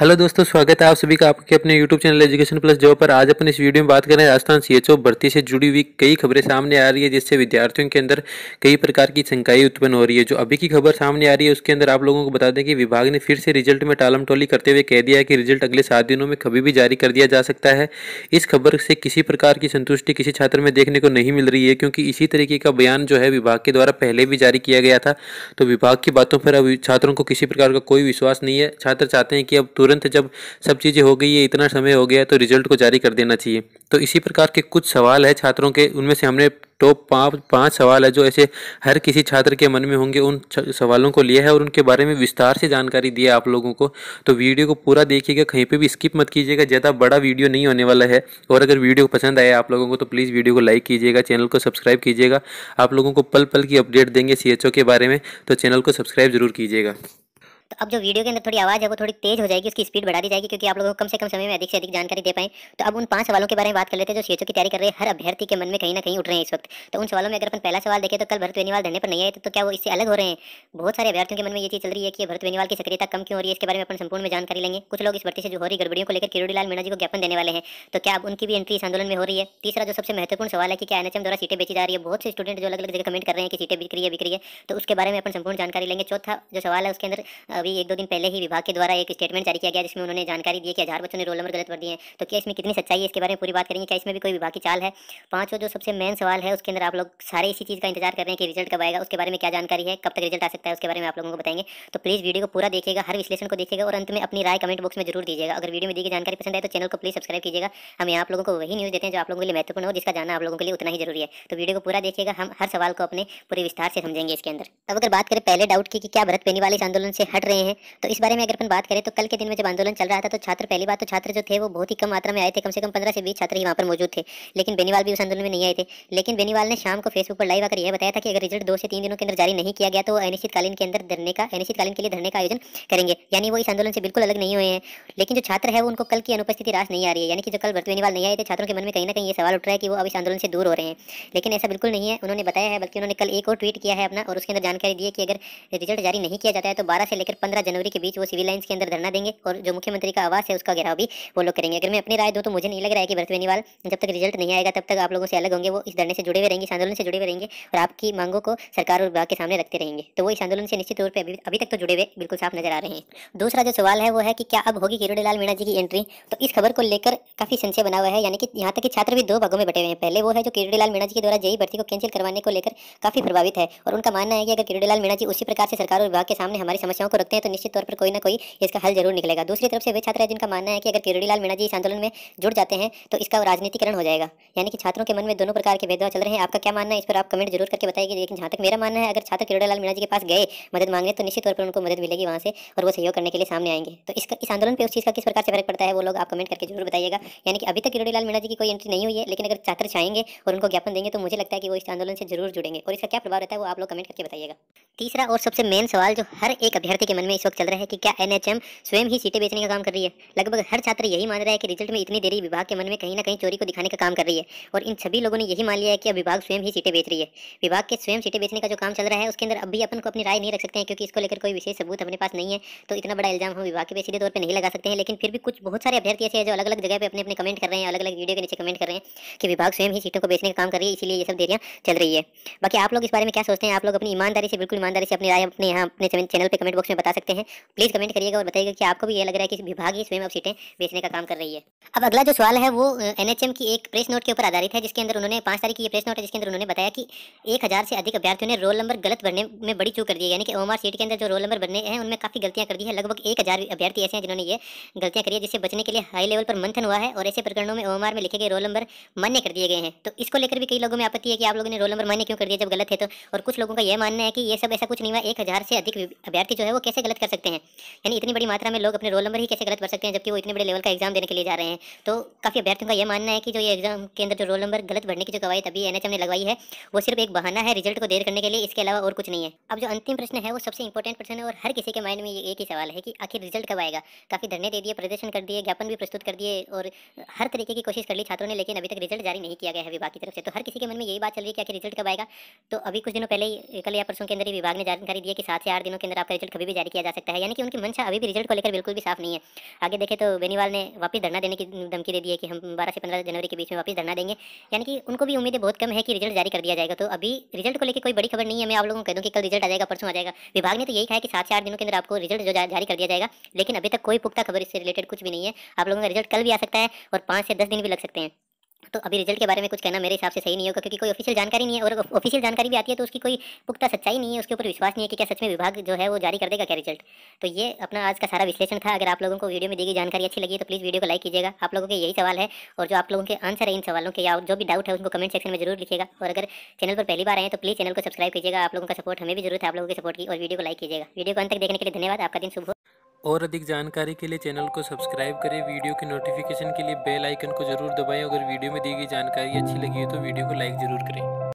hello दोस्तों स्वागत है आप सभी का आपके अपने YouTube channel education plus job पर आज अपन इस वीडियो में बात करें राजस्थान सीएचओ भर्ती से जुड़ी हुई कई खबरें सामने आ रही है जिससे विद्यार्थियों के अंदर कई प्रकार की शंकाएं उत्पन्न हो रही है जो अभी की खबर सामने आ रही है उसके अंदर आप लोगों को बता दें कि विभाग ने फिर से रिजल्ट में टालम टोली करते हुए कह दिया है कि रिजल्ट अगले सात दिनों में कभी भी जारी कर दिया जा सकता है इस खबर से किसी प्रकार की संतुष्टि किसी छात्र में देखने को नहीं मिल रही है क्योंकि इसी तरीके का बयान जो है विभाग के द्वारा पहले भी जारी किया गया था तो विभाग की बातों पर अब छात्रों को किसी प्रकार का कोई विश्वास नहीं है छात्र चाहते हैं कि अब तुरंत जब सब चीज़ें हो गई है इतना समय हो गया है तो रिजल्ट को जारी कर देना चाहिए तो इसी प्रकार के कुछ सवाल है छात्रों के उनमें से हमने टॉप पाँच पाँच सवाल है जो ऐसे हर किसी छात्र के मन में होंगे उन सवालों को लिया है और उनके बारे में विस्तार से जानकारी दी है आप लोगों को तो वीडियो को पूरा देखिएगा कहीं पे भी स्किप मत कीजिएगा ज़्यादा बड़ा वीडियो नहीं होने वाला है और अगर वीडियो पसंद आया आप लोगों को तो प्लीज़ वीडियो को लाइक कीजिएगा चैनल को सब्सक्राइब कीजिएगा आप लोगों को पल पल की अपडेट देंगे सी के बारे में तो चैनल को सब्सक्राइब जरूर कीजिएगा तो अब जो वीडियो के अंदर थोड़ी आवाज़ है वो थोड़ी तेज़ हो जाएगी उसकी स्पीड बढ़ा दी जाएगी क्योंकि आप लोगों को कम से कम समय में अधिक से अधिक जानकारी दे पाए तो अब उन पांच सवालों के बारे में बात कर लेते हैं जो सीएचओ की तैयारी कर रहे हैं हर अभ्यर्थी के मन में कहीं ना कहीं उठ रहे हैं इस वक्त तो उन सवालों में अगर अपन पहला सवाल देखें तो कल भरत वेनीवाल धने पर नहीं आए तो क्या वो इससे अलग हो रहे हैं बहुत सारे अभ्यर्थियों के मन में ये चीज़ चल रही है कि भरत वेनीवाल की सक्रियता कम क्यों हो रही है इसके बारे में अपन संपूर्ण में जानकारी लेंगे कुछ लोग इस भर्ती से जो हो रही गड़बड़ियों को लेकर लाल मीणा जी को ज्ञापन देने वाले हैं तो क्या अब उनकी भी एंट्री इस आंदोलन में हो रही है तीसरा जो सबसे महत्वपूर्ण सवाल है कि क्या एनएचएम द्वारा सीटें बेची जा रही है बहुत से स्टूडेंट जो अलग अलग जगह कमेंट कर रहे हैं कि सीटें बिक रही है बिक रही है तो उसके बारे में अपन संपूर्ण जानकारी लेंगे चौथा जो सवाल है उसके अंदर अभी एक दो दिन पहले ही विभाग के द्वारा एक स्टेटमेंट जारी किया गया जिसमें उन्होंने जानकारी दी कि हज़ार बच्चों ने रोल नंबर गलत भर दिए हैं तो क्या इसमें कितनी सच्चाई है इसके बारे में पूरी बात करेंगे क्या इसमें भी कोई विभाग की चाल है पाँचों जो सबसे मेन सवाल है उसके अंदर आप लोग सारे इसी चीज़ का इंतजार कर रहे हैं कि रिजल्ट कब आएगा उसके बारे में क्या जानकारी है कब तक रिजल्ट आ सकता है उसके बारे में आप लोगों को बताएंगे तो प्लीज़ वीडियो को पूरा देखिएगा हर विश्लेषण को देखिएगा और अंत में अपनी राय कमेंट बॉक्स में जरूर दीजिएगा अगर वीडियो में दी गई जानकारी पसंद है तो चैनल को प्लीज़ सब्सक्राइब कीजिएगा हम यहाँ आप लोगों को वही न्यूज़ देते हैं जो आप लोगों के लिए महत्वपूर्ण हो जिसका जाना आप लोगों के लिए उतना ही जरूरी है तो वीडियो को पूरा देखिएगा हम हर सवाल को अपने पूरे विस्तार से समझेंगे इसके अंदर अब अगर बात करें पहले डाउट की कि क्या भरत पेनी वाले आंदोलन से हट रहे हैं तो इस बारे में अगर अपन बात करें तो कल के दिन में जब आंदोलन चल रहा था तो छात्र पहली बात तो छात्र जो थे वो बहुत ही कम मात्रा में आए थे कम से कम पंद्रह से बीस छात्र ही वहाँ पर मौजूद थे लेकिन बेनीवाल भी उस आंदोलन में नहीं आए थे लेकिन बेनीवाल ने शाम को फेसबुक पर लाइव आकर यह बताया था कि अगर रिजल्ट दो से तीन दिनों के अंदर जारी नहीं किया गया तो अनिश्चितकालीन के अंदर धरने का अनिश्चितकालीन के लिए धरने का आयोजन करेंगे यानी वो इस आंदोलन से बिल्कुल अलग नहीं हुए हैं लेकिन जो छात्र है वो उनको कल की अनुपस्थिति रास नहीं आ रही है यानी कि जो कल भर्ती बेनीवाल नहीं आए थे छात्रों के मन में कहीं ना कहीं ये सवाल उठ रहा है कि वो अब इस आंदोलन से दूर हो रहे हैं लेकिन ऐसा बिल्कुल नहीं है उन्होंने बताया है बल्कि उन्होंने कल एक और ट्वीट किया है अपना और उसके अंदर जानकारी दी है कि अगर रिजल्ट जारी नहीं किया जाता है तो बारह से लेकर फिर पंद्रह जनवरी के बीच वो सिविल लाइन्स के अंदर धरना देंगे और जो मुख्यमंत्री का आवास है उसका घेराव भी वो लोग करेंगे अगर मैं अपनी राय दूँ तो मुझे नहीं लग रहा है कि भरत बेनीवाल जब तक रिजल्ट नहीं आएगा तब तक आप लोगों से अलग होंगे वो इस धरने से जुड़े हुए रहेंगे इस आंदोलन से जुड़े हुए रहेंगे और आपकी मांगों को सरकार और विभाग के सामने रखते रहेंगे तो वो इस आंदोलन से निश्चित तौर पर अभी तक तो जुड़े हुए बिल्कुल साफ नजर आ रहे हैं दूसरा जो सवाल है वो है कि क्या अब होगी लाल मीणा जी की एंट्री तो इस खबर को लेकर काफी संशय बना हुआ है यानी कि यहाँ तक कि छात्र भी दो भागों में बटे हुए हैं पहले वो है जो लाल मीणा जी के द्वारा जेई भर्ती को कैंसिल करवाने को लेकर काफी प्रभावित है और उनका मानना है कि अगर लाल मीणा जी उसी प्रकार से सरकार और विभाग के सामने हमारी समस्याओं को होते हैं तो निश्चित तौर पर कोई ना कोई इसका हल जरूर निकलेगा दूसरी तरफ से वे छात्र है जिनका मानना है कि अगर लाल मीणा जी इस आंदोलन में जुड़ जाते हैं तो इसका राजनीतिकरण हो जाएगा यानी कि छात्रों के मन में दोनों प्रकार के भेदभाव चल रहे हैं आपका क्या मानना है इस पर आप कमेंट जरूर करके बताइए लेकिन जहाँ तक मेरा मानना है अगर छात्र लाल मीणा जी के पास गए मदद मांगने तो निश्चित तौर पर उनको मदद मिलेगी वहाँ से और वो सहयोग करने के लिए सामने आएंगे तो इसका इस आंदोलन पर उस चीज़ का किस प्रकार से फर्क पड़ता है वो लोग आप कमेंट करके जरूर बताइएगा यानी कि अभी तक लाल मीणा जी की कोई एंट्री नहीं हुई है लेकिन अगर छात्र चाहेंगे और उनको ज्ञापन देंगे तो मुझे लगता है कि वो इस आंदोलन से जरूर जुड़ेंगे और इसका क्या प्रभाव रहता है वो आप लोग कमेंट करके बताइएगा तीसरा और सबसे मेन सवाल जो हर एक अभ्यर्थी के मन में इस वक्त चल रहा है कि क्या एनएचएम स्वयं ही सीटें बेचने का काम कर रही है लगभग हर छात्र यही मान रहा है कि रिजल्ट में इतनी देरी विभाग के मन में कहीं ना कहीं चोरी को दिखाने का काम कर रही है और इन सभी लोगों ने यही मान लिया है कि अब विभाग स्वयं ही सीटें बेच रही है विभाग के स्वयं सीटें बेचने का जो काम चल रहा है उसके अंदर अभी अपन को अपनी राय नहीं रख सकते हैं क्योंकि इसको लेकर कोई विशेष सबूत अपने पास नहीं है तो इतना बड़ा इल्जाम हम विभाग के सीधे तौर पर नहीं लगा सकते हैं लेकिन फिर भी कुछ बहुत सारे अभ्यर्थी ऐसे हैं जो अलग अलग जगह पर अपने अपने कमेंट कर रहे हैं अलग अलग वीडियो के नीचे कमेंट कर रहे हैं कि विभाग स्वयं ही सीटों को बेचने का काम कर रही है इसलिए ये सब देरियाँ चल रही है बाकी आप लोग इस बारे में क्या सोचते हैं आप लोग अपनी ईमानदारी से बिल्कुल ईमानदारी से अपनी राय अपने यहाँ अपने चैनल पर कमेंट बॉक्स में बता सकते हैं प्लीज़ कमेंट करिएगा और बताइएगा कि आपको भी ये लग रहा है कि विभाग ही स्वयं अब सीटें बेचने का काम कर रही है अब अगला जो सवाल है वो एनएचएम की एक प्रेस नोट के ऊपर आधारित है जिसके अंदर उन्होंने पांच तारीख की प्रेस नोट है जिसके अंदर उन्होंने बताया कि एक से अधिक अभ्यर्थियों ने रोल नंबर गलत भरने में बड़ी चूक कर दी है यानी कि ओमआर सीट के अंदर जो रोल नंबर भरने हैं उनमें काफ़ी गलतियां कर दी है लगभग एक अभ्यर्थी ऐसे हैं जिन्होंने ये गलतियां करी है जिससे बचने के लिए हाई लेवल पर मंथन हुआ है और ऐसे प्रकरणों में ओमआर में लिखे गए रोल नंबर मान्य कर दिए गए हैं तो इसको लेकर भी कई लोगों में आपत्ति है कि आप लोगों ने रोल नंबर मान्य क्यों कर दिया जब गलत है तो और कुछ लोगों का यह मानना है कि ये सब ऐसा कुछ नहीं हुआ एक हज़ार से अधिक अभ्यर्थी जो है वो कैसे कैसे गलत कर सकते हैं यानी इतनी बड़ी मात्रा में लोग अपने रोल नंबर ही कैसे गलत कर सकते हैं जबकि वो इतने बड़े लेवल का एग्जाम देने के लिए जा रहे हैं तो काफ़ी अभ्यर्थियों का यह मानना है कि जो ये एग्जाम के अंदर जो रोल नंबर गलत भरने की जो कवायद अभी एन ने लगवाई है वो सिर्फ एक बहाना है रिजल्ट को देर करने के लिए इसके अलावा और कुछ नहीं है अब जो अंतिम प्रश्न है वो सबसे इंपॉर्टेंट प्रश्न है और हर किसी के माइंड में ये एक ही सवाल है कि आखिर रिजल्ट कब आएगा काफ़ी धरने दे दिए प्रदर्शन कर दिए ज्ञापन भी प्रस्तुत कर दिए और हर तरीके की कोशिश कर ली छात्रों ने लेकिन अभी तक रिजल्ट जारी नहीं किया गया है विभाग की तरफ से तो हर किसी के मन में यही बात चल रही है कि आखिर रिजल्ट कब आएगा तो अभी कुछ दिनों पहले ही कल या परसों के अंदर ही विभाग ने जानकारी दी कि सात से आठ दिनों के अंदर आपका रिजल्ट कभी जारी किया जा सकता है यानी कि उनकी मंशा अभी भी रिजल्ट को लेकर बिल्कुल भी साफ नहीं है आगे देखें तो बेनीवाल ने वापस धरना देने की धमकी दे दी है कि हम बारह से पंद्रह जनवरी के बीच में वापस धरना देंगे यानी कि उनको भी उम्मीदें बहुत कम है कि रिजल्ट जारी कर दिया जाएगा तो अभी रिजल्ट को लेकर कोई बड़ी खबर नहीं है मैं आप लोगों को कह दूँ कि कल रिजल्ट आ जाएगा परसों आ जाएगा विभाग ने तो यही कहा कि सात से आठ दिनों के अंदर आपको रिजल्ट जो जारी कर दिया जाएगा लेकिन अभी तक कोई पुख्ता खबर इससे रिलेटेड कुछ भी नहीं है आप लोगों का रिजल्ट कल भी आ सकता है और पाँच से दस दिन भी लग सकते हैं तो अभी रिजल्ट के बारे में कुछ कहना मेरे हिसाब से सही नहीं होगा क्योंकि कोई ऑफिशियल जानकारी नहीं है और ऑफिशियल जानकारी भी आती है तो उसकी कोई पुख्ता सच्चाई नहीं है उसके ऊपर विश्वास नहीं है कि क्या सच में विभाग जो है वो जारी कर देगा क्या रिजल्ट तो ये अपना आज का सारा विश्लेषण था अगर आप लोगों को वीडियो में दी गई जानकारी अच्छी लगी तो प्लीज़ वीडियो को लाइक कीजिएगा आप लोगों के यही सवाल है और जो आप लोगों के आंसर है इन सवालों के या जो भी डाउट है उनको कमेंट सेक्शन में जरूर लिखिएगा और अगर चैनल पर पहली बार आए तो प्लीज़ चैनल को सब्सक्राइब कीजिएगा आप लोगों का सपोर्ट हमें भी जरूरत है आप लोगों के सपोर्ट की और वीडियो को लाइक कीजिएगा वीडियो को अंत तक देखने के लिए धन्यवाद आपका दिन सुबह और अधिक जानकारी के लिए चैनल को सब्सक्राइब करें वीडियो के नोटिफिकेशन के लिए बेल आइकन को जरूर दबाएं अगर वीडियो में दी गई जानकारी अच्छी लगी हो तो वीडियो को लाइक जरूर करें